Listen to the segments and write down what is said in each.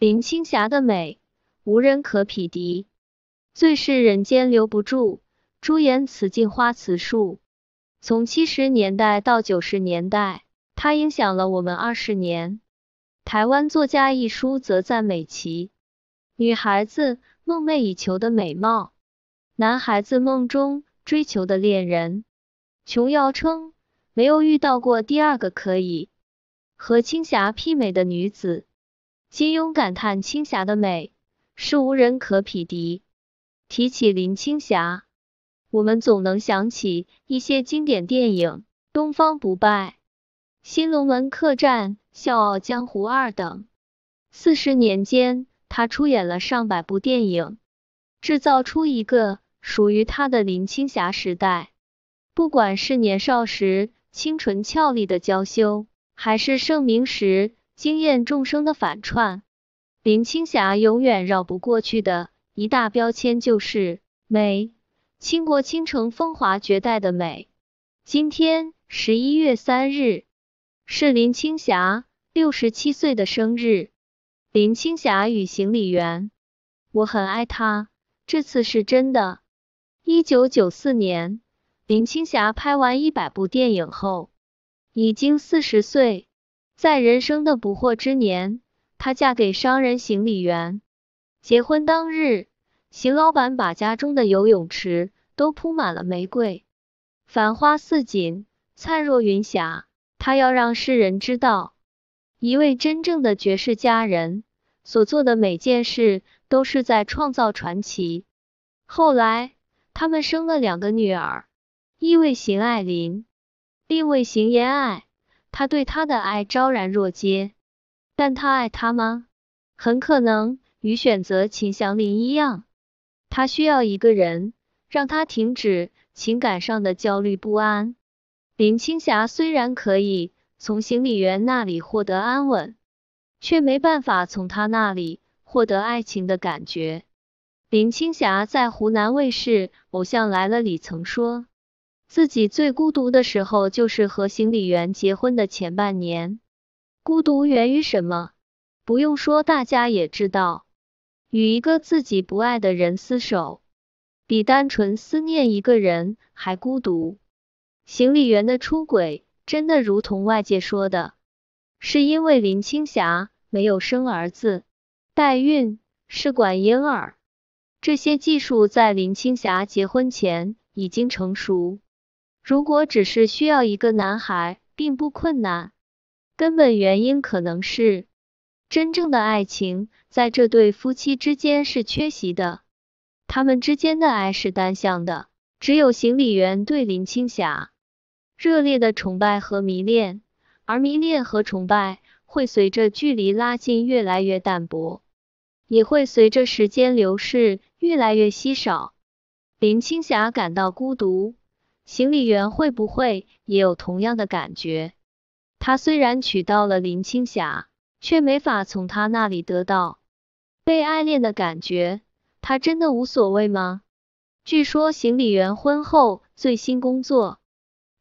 林青霞的美无人可匹敌，最是人间留不住。朱颜辞镜花辞树。从七十年代到九十年代，她影响了我们二十年。台湾作家一书则赞美其女孩子梦寐以求的美貌，男孩子梦中追求的恋人。琼瑶称没有遇到过第二个可以和青霞媲美的女子。金庸感叹青霞的美是无人可匹敌。提起林青霞，我们总能想起一些经典电影《东方不败》《新龙门客栈》《笑傲江湖二》等。四十年间，他出演了上百部电影，制造出一个属于他的林青霞时代。不管是年少时清纯俏丽的娇羞，还是盛名时，惊艳众生的反串，林青霞永远绕不过去的一大标签就是美，倾国倾城、风华绝代的美。今天十一月三日是林青霞六十七岁的生日。林青霞与行李员，我很爱她，这次是真的。一九九四年，林青霞拍完一百部电影后，已经四十岁。在人生的不惑之年，她嫁给商人邢李源。结婚当日，邢老板把家中的游泳池都铺满了玫瑰，繁花似锦，灿若云霞。他要让世人知道，一位真正的绝世佳人所做的每件事都是在创造传奇。后来，他们生了两个女儿，一位邢爱琳，另一位邢延爱。他对她的爱昭然若揭，但他爱她吗？很可能与选择秦祥林一样，他需要一个人让他停止情感上的焦虑不安。林青霞虽然可以从行李员那里获得安稳，却没办法从他那里获得爱情的感觉。林青霞在湖南卫视《偶像来了》里曾说。自己最孤独的时候，就是和行李员结婚的前半年。孤独源于什么？不用说，大家也知道。与一个自己不爱的人厮守，比单纯思念一个人还孤独。行李员的出轨，真的如同外界说的，是因为林青霞没有生儿子，代孕、试管婴儿这些技术在林青霞结婚前已经成熟。如果只是需要一个男孩，并不困难。根本原因可能是，真正的爱情在这对夫妻之间是缺席的。他们之间的爱是单向的，只有行李员对林青霞热烈的崇拜和迷恋，而迷恋和崇拜会随着距离拉近越来越淡薄，也会随着时间流逝越来越稀少。林青霞感到孤独。行李员会不会也有同样的感觉？他虽然娶到了林青霞，却没法从她那里得到被爱恋的感觉。他真的无所谓吗？据说行李员婚后最新工作，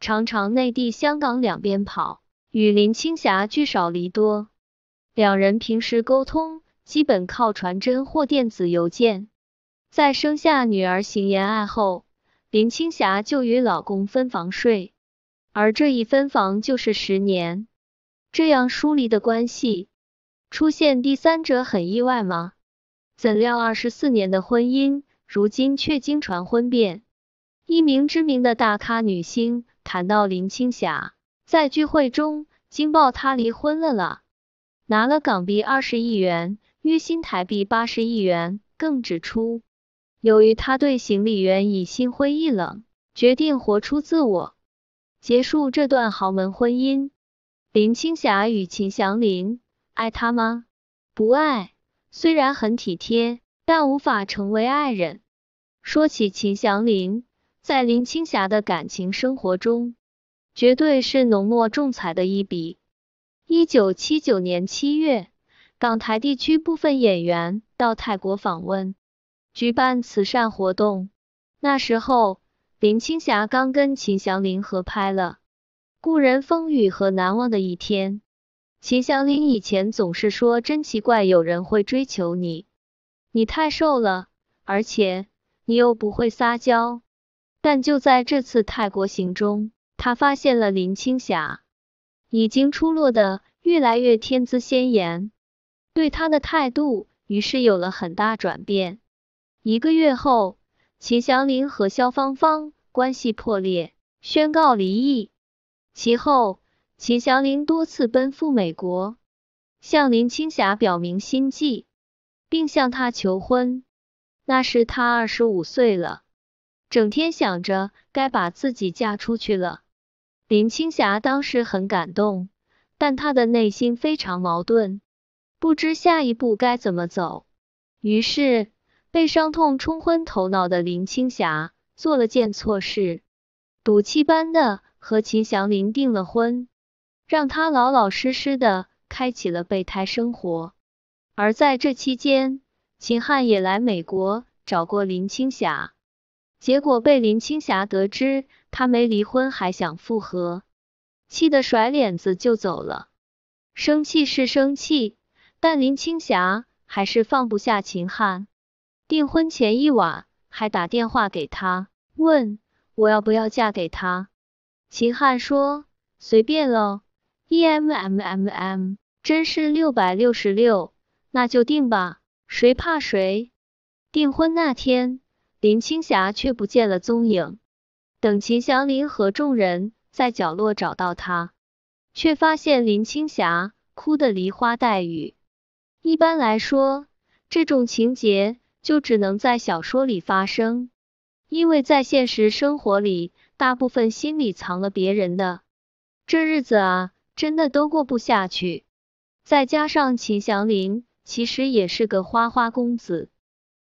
常常内地、香港两边跑，与林青霞聚少离多。两人平时沟通基本靠传真或电子邮件。在生下女儿邢妍爱后。林青霞就与老公分房睡，而这一分房就是十年，这样疏离的关系，出现第三者很意外吗？怎料二十四年的婚姻，如今却经传婚变。一名知名的大咖女星谈到林青霞，在聚会中惊爆她离婚了了，拿了港币二十亿元，月薪台币八十亿元，更指出。由于他对行李员已心灰意冷，决定活出自我，结束这段豪门婚姻。林青霞与秦祥林，爱他吗？不爱。虽然很体贴，但无法成为爱人。说起秦祥林，在林青霞的感情生活中，绝对是浓墨重彩的一笔。一九七九年七月，港台地区部分演员到泰国访问。举办慈善活动，那时候林青霞刚跟秦祥林合拍了《故人风雨》和《难忘的一天》。秦祥林以前总是说真奇怪，有人会追求你，你太瘦了，而且你又不会撒娇。但就在这次泰国行中，他发现了林青霞已经出落的越来越天姿鲜妍，对她的态度于是有了很大转变。一个月后，秦祥林和肖芳芳关系破裂，宣告离异。其后，秦祥林多次奔赴美国，向林青霞表明心迹，并向她求婚。那时他二十五岁了，整天想着该把自己嫁出去了。林青霞当时很感动，但她的内心非常矛盾，不知下一步该怎么走。于是。被伤痛冲昏头脑的林青霞做了件错事，赌气般的和秦祥林订了婚，让他老老实实的开启了备胎生活。而在这期间，秦汉也来美国找过林青霞，结果被林青霞得知他没离婚还想复合，气得甩脸子就走了。生气是生气，但林青霞还是放不下秦汉。订婚前一晚，还打电话给他问我要不要嫁给他。秦汉说随便喽。emmmm，真是六百六十六，那就定吧。谁怕谁？订婚那天，林青霞却不见了踪影。等秦祥林和众人在角落找到他，却发现林青霞哭得梨花带雨。一般来说，这种情节。就只能在小说里发生，因为在现实生活里，大部分心里藏了别人的，这日子啊，真的都过不下去。再加上秦祥林其实也是个花花公子，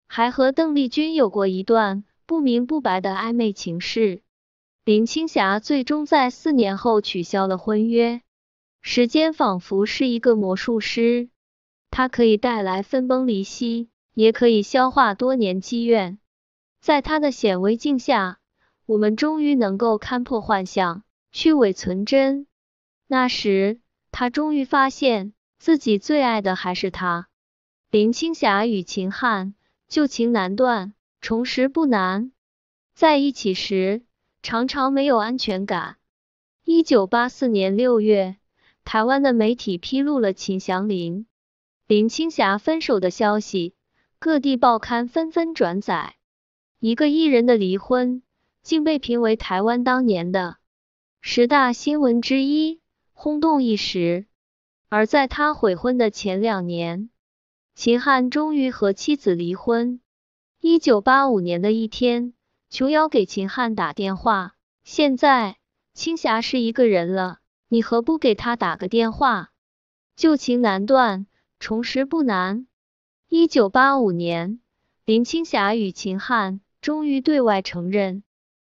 还和邓丽君有过一段不明不白的暧昧情事，林青霞最终在四年后取消了婚约。时间仿佛是一个魔术师，它可以带来分崩离析。也可以消化多年积怨，在他的显微镜下，我们终于能够看破幻象，去伪存真。那时，他终于发现自己最爱的还是她。林青霞与秦汉旧情难断，重拾不难。在一起时，常常没有安全感。一九八四年六月，台湾的媒体披露了秦祥林、林青霞分手的消息。各地报刊纷纷转载，一个艺人的离婚竟被评为台湾当年的十大新闻之一，轰动一时。而在他悔婚的前两年，秦汉终于和妻子离婚。一九八五年的一天，琼瑶给秦汉打电话：“现在青霞是一个人了，你何不给她打个电话？旧情难断，重拾不难。”一九八五年，林青霞与秦汉终于对外承认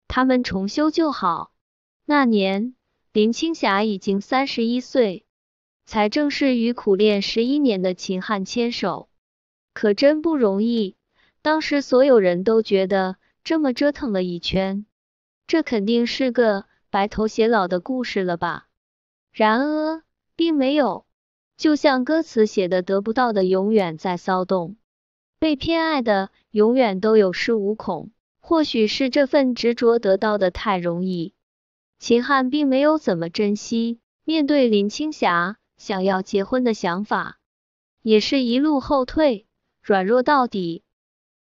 他们重修旧好。那年，林青霞已经三十一岁，才正式与苦练十一年的秦汉牵手，可真不容易。当时所有人都觉得，这么折腾了一圈，这肯定是个白头偕老的故事了吧？然而，并没有。就像歌词写的，得不到的永远在骚动，被偏爱的永远都有恃无恐。或许是这份执着得到的太容易，秦汉并没有怎么珍惜。面对林青霞想要结婚的想法，也是一路后退，软弱到底。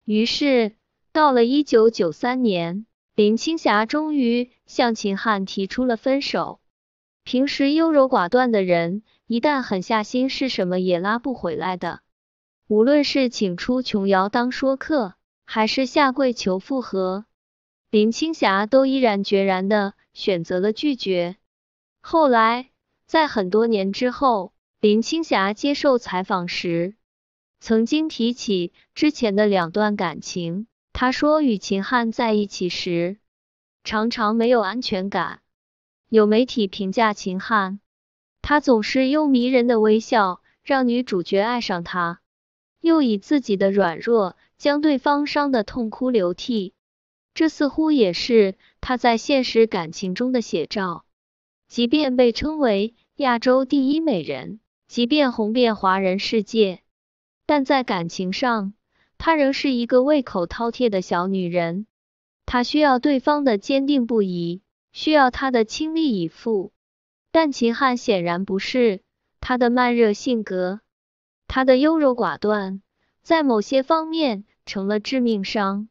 于是，到了一九九三年，林青霞终于向秦汉提出了分手。平时优柔寡断的人，一旦狠下心，是什么也拉不回来的。无论是请出琼瑶当说客，还是下跪求复合，林青霞都毅然决然的选择了拒绝。后来，在很多年之后，林青霞接受采访时，曾经提起之前的两段感情。她说，与秦汉在一起时，常常没有安全感。有媒体评价秦汉，他总是用迷人的微笑让女主角爱上他，又以自己的软弱将对方伤得痛哭流涕。这似乎也是他在现实感情中的写照。即便被称为亚洲第一美人，即便红遍华人世界，但在感情上，她仍是一个胃口饕餮的小女人。她需要对方的坚定不移。需要他的倾力以赴，但秦汉显然不是他的慢热性格，他的优柔寡断在某些方面成了致命伤。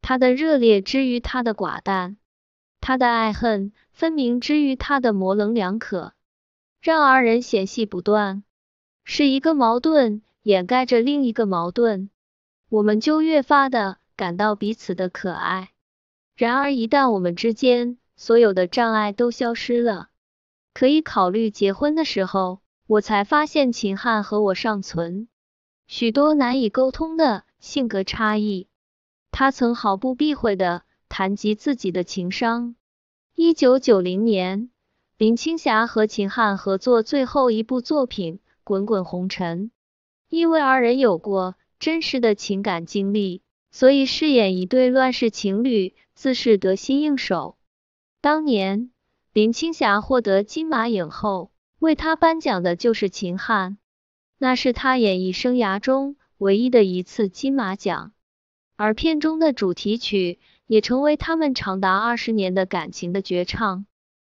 他的热烈之于他的寡淡，他的爱恨分明之于他的模棱两可，让二人嫌隙不断，是一个矛盾掩盖着另一个矛盾，我们就越发的感到彼此的可爱。然而一旦我们之间，所有的障碍都消失了，可以考虑结婚的时候，我才发现秦汉和我尚存许多难以沟通的性格差异。他曾毫不避讳的谈及自己的情商。一九九零年，林青霞和秦汉合作最后一部作品《滚滚红尘》，因为二人有过真实的情感经历，所以饰演一对乱世情侣自是得心应手。当年，林青霞获得金马影后，为她颁奖的就是秦汉。那是她演艺生涯中唯一的一次金马奖，而片中的主题曲也成为他们长达二十年的感情的绝唱。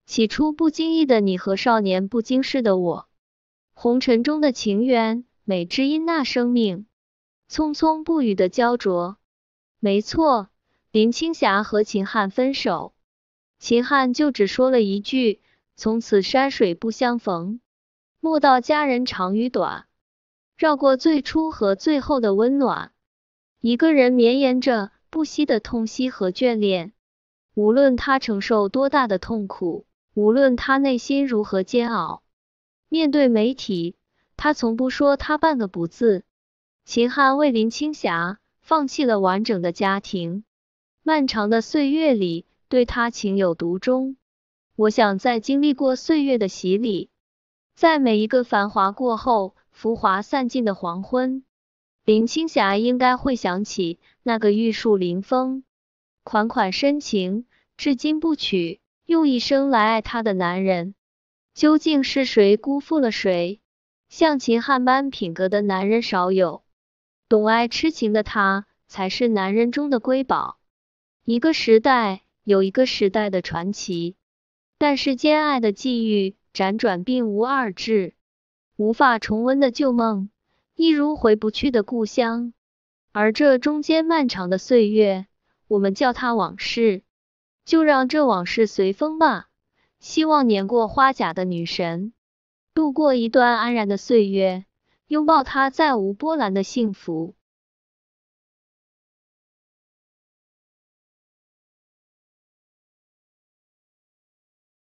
起初不经意的你和少年不经事的我，红尘中的情缘，美之因那生命，匆匆不语的焦灼。没错，林青霞和秦汉分手。秦汉就只说了一句：“从此山水不相逢，莫道佳人长与短。”绕过最初和最后的温暖，一个人绵延着不息的痛惜和眷恋。无论他承受多大的痛苦，无论他内心如何煎熬，面对媒体，他从不说他半个不字。秦汉为林青霞放弃了完整的家庭，漫长的岁月里。对他情有独钟。我想，在经历过岁月的洗礼，在每一个繁华过后、浮华散尽的黄昏，林青霞应该会想起那个玉树临风、款款深情、至今不娶、用一生来爱她的男人。究竟是谁辜负了谁？像秦汉般品格的男人少有，懂爱、痴情的他才是男人中的瑰宝。一个时代。有一个时代的传奇，但是兼爱的际遇辗转并无二致，无法重温的旧梦，一如回不去的故乡。而这中间漫长的岁月，我们叫它往事，就让这往事随风吧。希望年过花甲的女神，度过一段安然的岁月，拥抱她再无波澜的幸福。